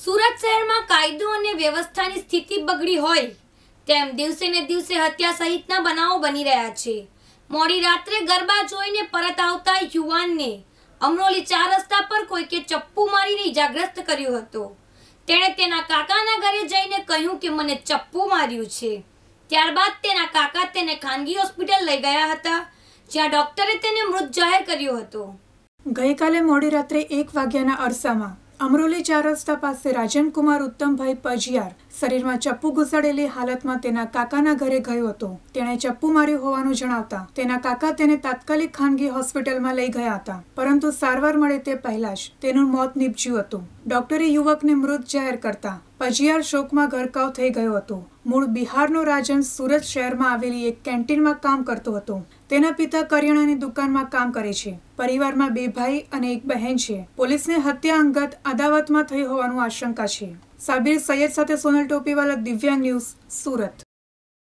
સુરત શહેરમાં કાયદો અને વ્યવસ્થાની સ્થિતિ બગડી હોય તેમ દિવસે ને દિવસે હત્યા સહિતના બનાવો બની રહ્યા છે મોડી રાત્રે ગરબા જોઈને પરત આવતા યુવાનને અમરોલી ચાર રસ્તા પર કોઈકે ચપ્પુ મારીને ઇજાગ્રસ્ત કર્યો હતો તેણે તેના કાકાના ઘરે જઈને કહ્યું કે મને ચપ્પુ માર્યું છે ત્યારબાદ તેના કાકા તેને ખાનગી હોસ્પિટલ લઈ ગયા હતા જ્યાં ડોક્ટરે તેને મૃત જાહેર કર્યો હતો ગઈકાલે મોડી રાત્રે એક વાગ્યાના અરસામાં અમરોલી ચાર રસ્તા પાસે રાજનકુમાર ઉત્તમભાઈ પજિયાર શરીરમાં ચપ્પુ ઘુસાડેલી હાલતમાં તેના કાકાના ઘરે ગયો હતો તેણે ચપ્પુ માર્યું હોવાનું જણાવતા તેના કાકા તેને તાત્કાલિક ખાનગી હોસ્પિટલમાં લઈ ગયા હતા પરંતુ સારવાર મળે તે પહેલા જ તેનું મોત નીપજ્યું હતું ડોક્ટરે યુવકને મૃત જાહેર કરતા પજિયાર શોકમાં ગરકાવ થઈ ગયો હતો મૂળ બિહારનો રાજન સુરત શહેરમાં આવેલી એક કેન્ટીનમાં કામ કરતો હતો તેના પિતા કરિયાણાની દુકાનમાં કામ કરે છે પરિવારમાં બે ભાઈ અને એક બહેન છે પોલીસને હત્યા અંગત અદાવતમાં થઈ હોવાનું આશંકા છે સાબિર સૈયદ સાથે સોનલ ટોપીવાલા દિવ્યાંગ ન્યૂઝ સુરત